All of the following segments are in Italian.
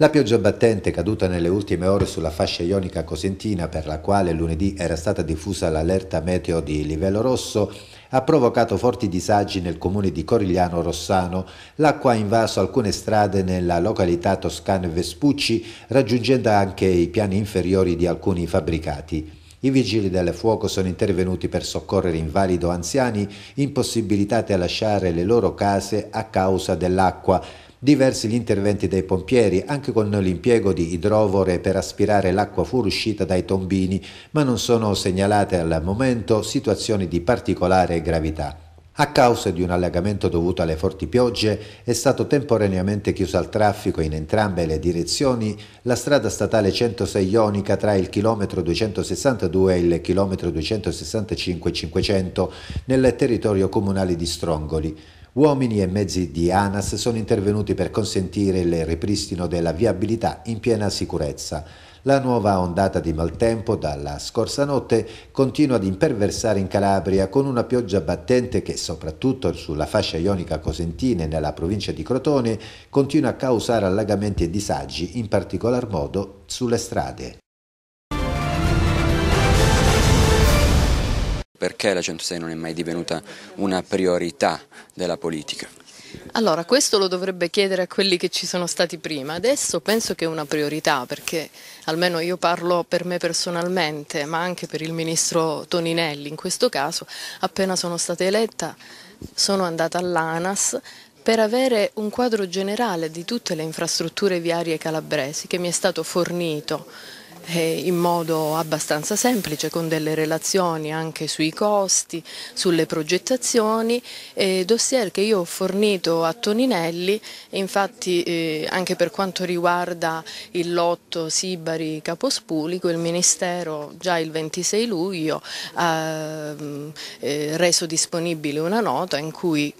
La pioggia battente caduta nelle ultime ore sulla fascia ionica cosentina, per la quale lunedì era stata diffusa l'allerta meteo di livello rosso, ha provocato forti disagi nel comune di Corigliano Rossano. L'acqua ha invaso alcune strade nella località toscana Vespucci, raggiungendo anche i piani inferiori di alcuni fabbricati. I vigili del fuoco sono intervenuti per soccorrere invalido anziani impossibilitati a lasciare le loro case a causa dell'acqua. Diversi gli interventi dei pompieri, anche con l'impiego di idrovore per aspirare l'acqua fuoriuscita dai tombini, ma non sono segnalate al momento situazioni di particolare gravità. A causa di un allagamento dovuto alle forti piogge è stato temporaneamente chiusa al traffico in entrambe le direzioni la strada statale 106 Ionica tra il chilometro 262 e il chilometro 265 500 nel territorio comunale di Strongoli. Uomini e mezzi di ANAS sono intervenuti per consentire il ripristino della viabilità in piena sicurezza. La nuova ondata di maltempo dalla scorsa notte continua ad imperversare in Calabria con una pioggia battente che soprattutto sulla fascia ionica cosentina e nella provincia di Crotone continua a causare allagamenti e disagi, in particolar modo sulle strade. Perché la 106 non è mai divenuta una priorità della politica? Allora, questo lo dovrebbe chiedere a quelli che ci sono stati prima. Adesso penso che è una priorità perché almeno io parlo per me personalmente, ma anche per il ministro Toninelli in questo caso, appena sono stata eletta sono andata all'ANAS per avere un quadro generale di tutte le infrastrutture viarie calabresi che mi è stato fornito eh, in modo abbastanza semplice con delle relazioni anche sui costi, sulle progettazioni, eh, dossier che io ho fornito a Toninelli, infatti eh, anche per quanto riguarda il lotto Sibari Capospulico il Ministero già il 26 luglio ha mm, eh, reso disponibile una nota in cui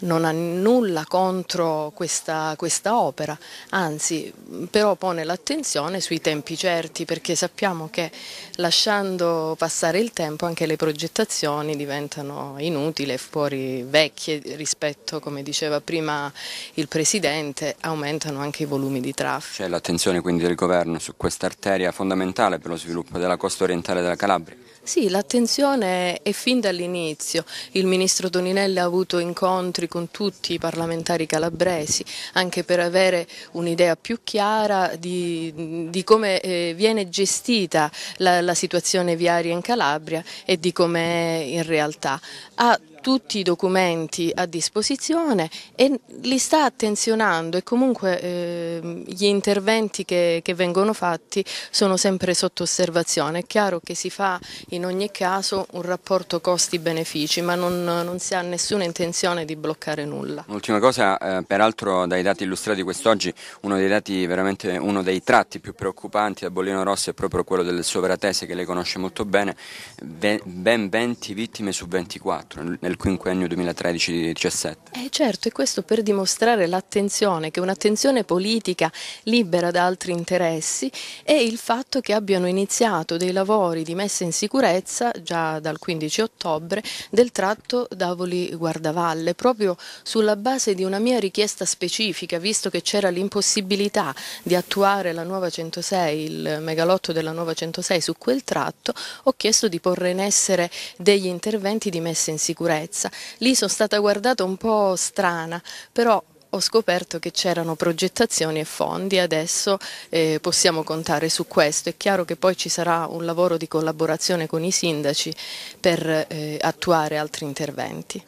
non ha nulla contro questa, questa opera, anzi però pone l'attenzione sui tempi certi perché sappiamo che lasciando passare il tempo anche le progettazioni diventano inutili e fuori vecchie rispetto, come diceva prima il Presidente, aumentano anche i volumi di traffico. C'è l'attenzione quindi del Governo su questa arteria fondamentale per lo sviluppo della costa orientale della Calabria. Sì, l'attenzione è fin dall'inizio. Il ministro Toninelli ha avuto incontri con tutti i parlamentari calabresi, anche per avere un'idea più chiara di, di come eh, viene gestita la, la situazione viaria in Calabria e di come è in realtà. Ha tutti i documenti a disposizione e li sta attenzionando e comunque eh, gli interventi che, che, vengono fatti sono sempre sotto osservazione. È chiaro che si fa in ogni caso un rapporto costi-benefici ma non, non, si ha nessuna intenzione di bloccare nulla. Ultima cosa, eh, peraltro dai dati illustrati quest'oggi uno dei dati veramente uno dei tratti più preoccupanti da Bollino Rosso è proprio quello del sovratese che lei conosce molto bene, ben 20 vittime su 24 nel quinquennio 2013 2017 Eh certo, e questo per dimostrare l'attenzione, che un'attenzione politica libera da altri interessi e il fatto che abbiano iniziato dei lavori di messa in sicurezza già dal 15 ottobre del tratto Davoli-Guardavalle, proprio sulla base di una mia richiesta specifica, visto che c'era l'impossibilità di attuare la nuova 106, il megalotto della nuova 106 su quel tratto, ho chiesto di porre in essere degli interventi di messa in sicurezza sicurezza. Lì sono stata guardata un po' strana, però ho scoperto che c'erano progettazioni e fondi, adesso eh, possiamo contare su questo. È chiaro che poi ci sarà un lavoro di collaborazione con i sindaci per eh, attuare altri interventi.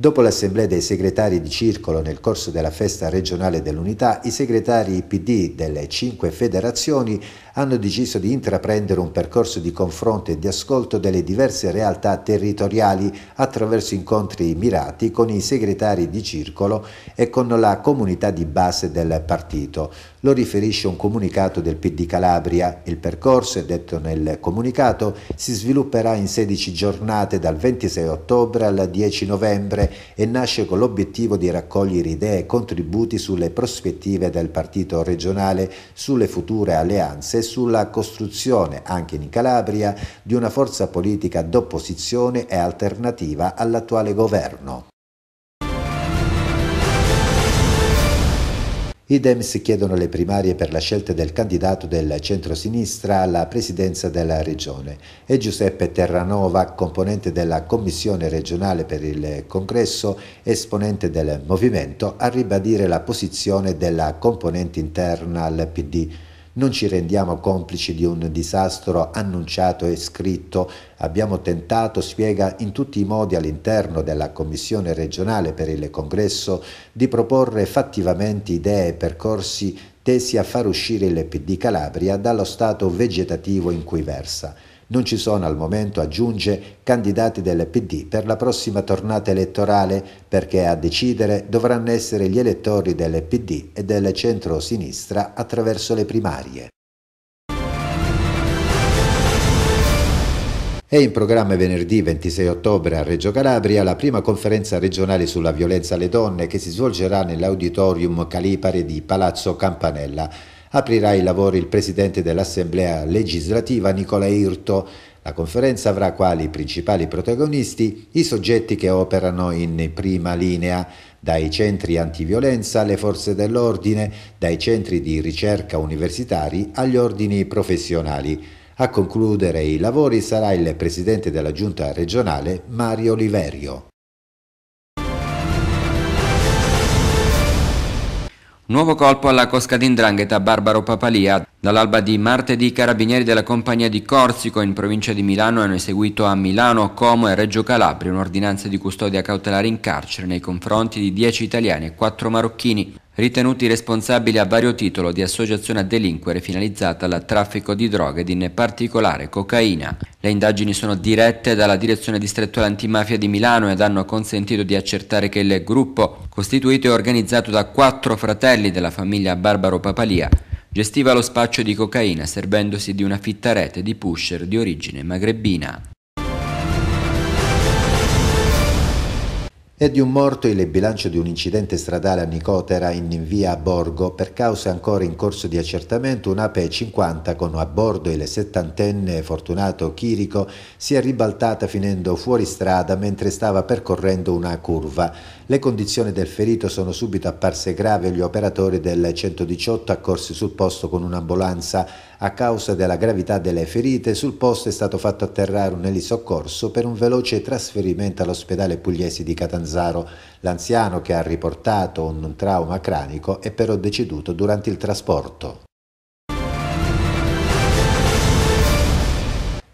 Dopo l'assemblea dei segretari di circolo nel corso della festa regionale dell'unità, i segretari PD delle cinque federazioni hanno deciso di intraprendere un percorso di confronto e di ascolto delle diverse realtà territoriali attraverso incontri mirati con i segretari di circolo e con la comunità di base del partito. Lo riferisce un comunicato del PD Calabria. Il percorso, è detto nel comunicato, si svilupperà in 16 giornate dal 26 ottobre al 10 novembre e nasce con l'obiettivo di raccogliere idee e contributi sulle prospettive del partito regionale, sulle future alleanze e sulla costruzione, anche in Calabria, di una forza politica d'opposizione e alternativa all'attuale governo. Idem si chiedono le primarie per la scelta del candidato del centro-sinistra alla presidenza della regione e Giuseppe Terranova, componente della commissione regionale per il congresso, esponente del movimento, a ribadire la posizione della componente interna al PD. Non ci rendiamo complici di un disastro annunciato e scritto. Abbiamo tentato, spiega, in tutti i modi all'interno della Commissione regionale per il congresso di proporre fattivamente idee e percorsi tesi a far uscire il PD Calabria dallo stato vegetativo in cui versa. Non ci sono al momento, aggiunge, candidati del PD per la prossima tornata elettorale perché a decidere dovranno essere gli elettori del PD e del centro-sinistra attraverso le primarie. È in programma venerdì 26 ottobre a Reggio Calabria la prima conferenza regionale sulla violenza alle donne che si svolgerà nell'auditorium Calipari di Palazzo Campanella. Aprirà i lavori il presidente dell'Assemblea legislativa Nicola Irto. La conferenza avrà quali principali protagonisti i soggetti che operano in prima linea, dai centri antiviolenza alle forze dell'ordine, dai centri di ricerca universitari agli ordini professionali. A concludere i lavori sarà il presidente della giunta regionale Mario Oliverio. Nuovo colpo alla cosca d'indrangheta Barbaro Papalia. Dall'alba di martedì i carabinieri della compagnia di Corsico in provincia di Milano hanno eseguito a Milano, Como e Reggio Calabria un'ordinanza di custodia cautelare in carcere nei confronti di 10 italiani e 4 marocchini ritenuti responsabili a vario titolo di associazione a delinquere finalizzata al traffico di droghe ed in particolare cocaina. Le indagini sono dirette dalla Direzione Distrettuale Antimafia di Milano ed hanno consentito di accertare che il gruppo, costituito e organizzato da quattro fratelli della famiglia Barbaro Papalia, gestiva lo spaccio di cocaina servendosi di una fitta rete di pusher di origine magrebina. e di un morto il bilancio di un incidente stradale a Nicotera in via Borgo per cause ancora in corso di accertamento un'APE 50 con a bordo il settantenne Fortunato Chirico si è ribaltata finendo fuori strada mentre stava percorrendo una curva. Le condizioni del ferito sono subito apparse grave e gli operatori del 118 accorsi sul posto con un'ambulanza a causa della gravità delle ferite, sul posto è stato fatto atterrare un elisoccorso per un veloce trasferimento all'ospedale pugliese di Catanzaro. L'anziano, che ha riportato un trauma cranico, è però deceduto durante il trasporto.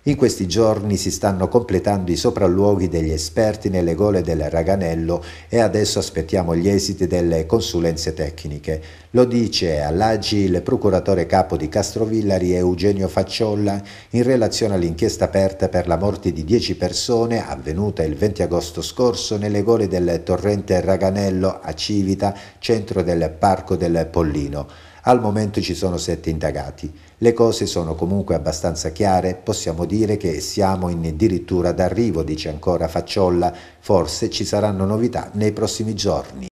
In questi giorni si stanno completando i sopralluoghi degli esperti nelle gole del Raganello e adesso aspettiamo gli esiti delle consulenze tecniche. Lo dice all'Agi il procuratore capo di Castrovillari Eugenio Facciolla in relazione all'inchiesta aperta per la morte di 10 persone avvenuta il 20 agosto scorso nelle gole del torrente Raganello a Civita, centro del Parco del Pollino. Al momento ci sono sette indagati. Le cose sono comunque abbastanza chiare, possiamo dire che siamo in addirittura d'arrivo, dice ancora Facciolla, forse ci saranno novità nei prossimi giorni.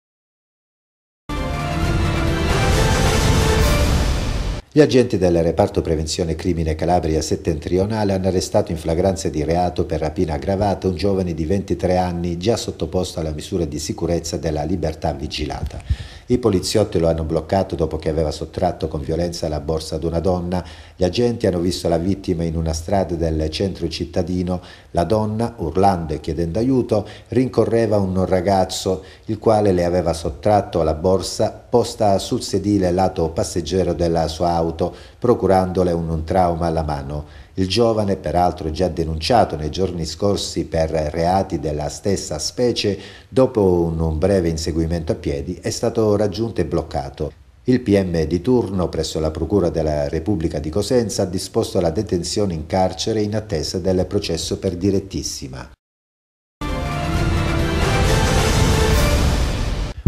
Gli agenti del reparto prevenzione crimine Calabria settentrionale hanno arrestato in flagranza di reato per rapina aggravata un giovane di 23 anni già sottoposto alla misura di sicurezza della libertà vigilata. I poliziotti lo hanno bloccato dopo che aveva sottratto con violenza la borsa ad una donna. Gli agenti hanno visto la vittima in una strada del centro cittadino. La donna, urlando e chiedendo aiuto, rincorreva un ragazzo, il quale le aveva sottratto la borsa posta sul sedile lato passeggero della sua auto, procurandole un trauma alla mano. Il giovane, peraltro già denunciato nei giorni scorsi per reati della stessa specie, dopo un breve inseguimento a piedi è stato raggiunto e bloccato. Il PM di turno presso la Procura della Repubblica di Cosenza ha disposto la detenzione in carcere in attesa del processo per direttissima.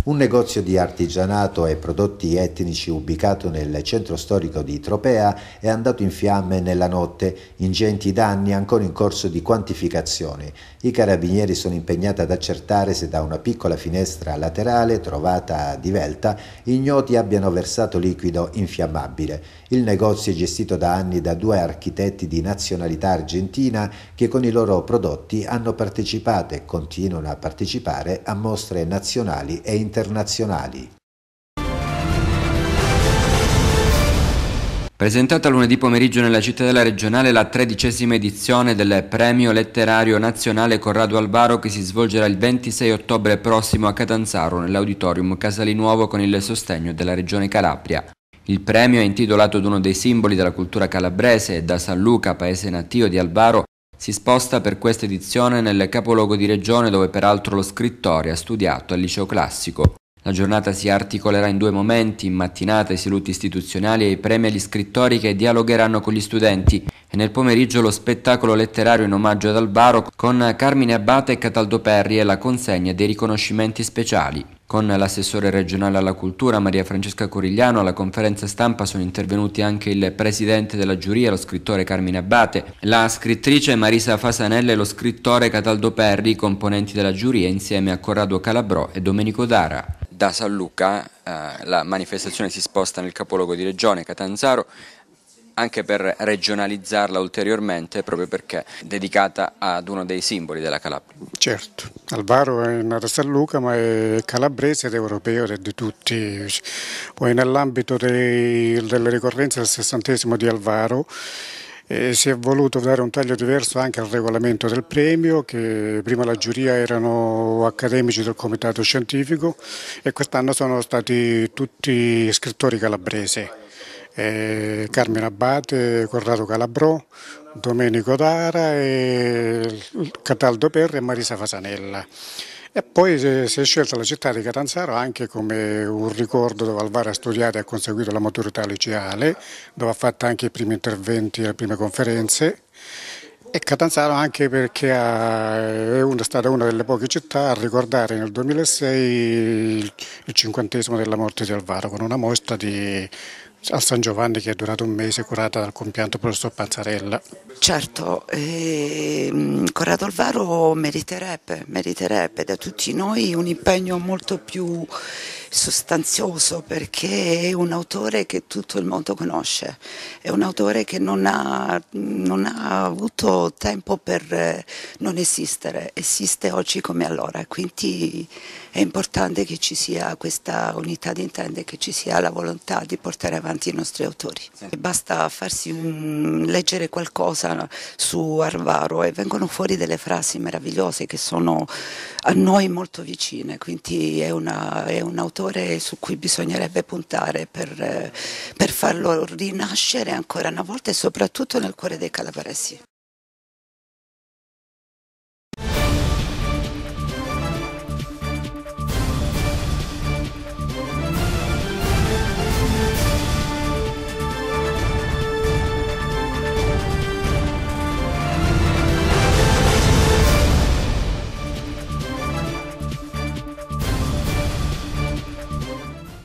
Un negozio di artigianato e prodotti etnici ubicato nel centro storico di Tropea è andato in fiamme nella notte, ingenti danni ancora in corso di quantificazione. I carabinieri sono impegnati ad accertare se da una piccola finestra laterale trovata divelta ignoti abbiano versato liquido infiammabile. Il negozio è gestito da anni da due architetti di nazionalità argentina che con i loro prodotti hanno partecipato e continuano a partecipare a mostre nazionali e internazionali internazionali. Presentata lunedì pomeriggio nella cittadella regionale la tredicesima edizione del Premio Letterario Nazionale Corrado Alvaro che si svolgerà il 26 ottobre prossimo a Catanzaro nell'auditorium Casalinuovo con il sostegno della Regione Calabria. Il premio è intitolato ad uno dei simboli della cultura calabrese e da San Luca, paese natio di Alvaro, si sposta per questa edizione nel capoluogo di regione dove peraltro lo scrittore ha studiato al liceo classico. La giornata si articolerà in due momenti, in mattinata i saluti istituzionali e i premi agli scrittori che dialogheranno con gli studenti e nel pomeriggio lo spettacolo letterario in omaggio ad Alvaro con Carmine Abate e Cataldo Perri e la consegna dei riconoscimenti speciali. Con l'assessore regionale alla cultura Maria Francesca Corigliano alla conferenza stampa sono intervenuti anche il presidente della giuria, lo scrittore Carmine Abate, la scrittrice Marisa Fasanella e lo scrittore Cataldo Perri, componenti della giuria insieme a Corrado Calabrò e Domenico Dara. Da San Luca eh, la manifestazione si sposta nel capoluogo di regione Catanzaro anche per regionalizzarla ulteriormente proprio perché è dedicata ad uno dei simboli della Calabria. Certo, Alvaro è nato a San Luca ma è calabrese ed europeo ed è di tutti. Poi nell'ambito delle ricorrenze del sessantesimo di Alvaro eh, si è voluto dare un taglio diverso anche al regolamento del premio, che prima la giuria erano accademici del comitato scientifico e quest'anno sono stati tutti scrittori calabresi eh, Carmine Abbate, eh, Corrado Calabrò, Domenico Dara, eh, Cataldo Perri e Marisa Fasanella. E poi eh, si è scelta la città di Catanzaro anche come un ricordo dove Alvaro ha studiato e ha conseguito la maturità liceale, dove ha fatto anche i primi interventi, e le prime conferenze. E Catanzaro anche perché è stata una delle poche città a ricordare nel 2006 il cinquantesimo della morte di Alvaro con una mostra di a San Giovanni che è durato un mese curata dal compianto professor Panzarella. Certo, ehm, Corrado Alvaro meriterebbe, meriterebbe da tutti noi un impegno molto più sostanzioso perché è un autore che tutto il mondo conosce, è un autore che non ha, non ha avuto tempo per eh, non esistere, esiste oggi come allora, quindi è importante che ci sia questa unità di intendere, che ci sia la volontà di portare avanti davanti ai nostri autori. Sì. Basta farsi un, leggere qualcosa su Arvaro e vengono fuori delle frasi meravigliose che sono a noi molto vicine, quindi è, una, è un autore su cui bisognerebbe puntare per, per farlo rinascere ancora una volta e soprattutto nel cuore dei calabresi.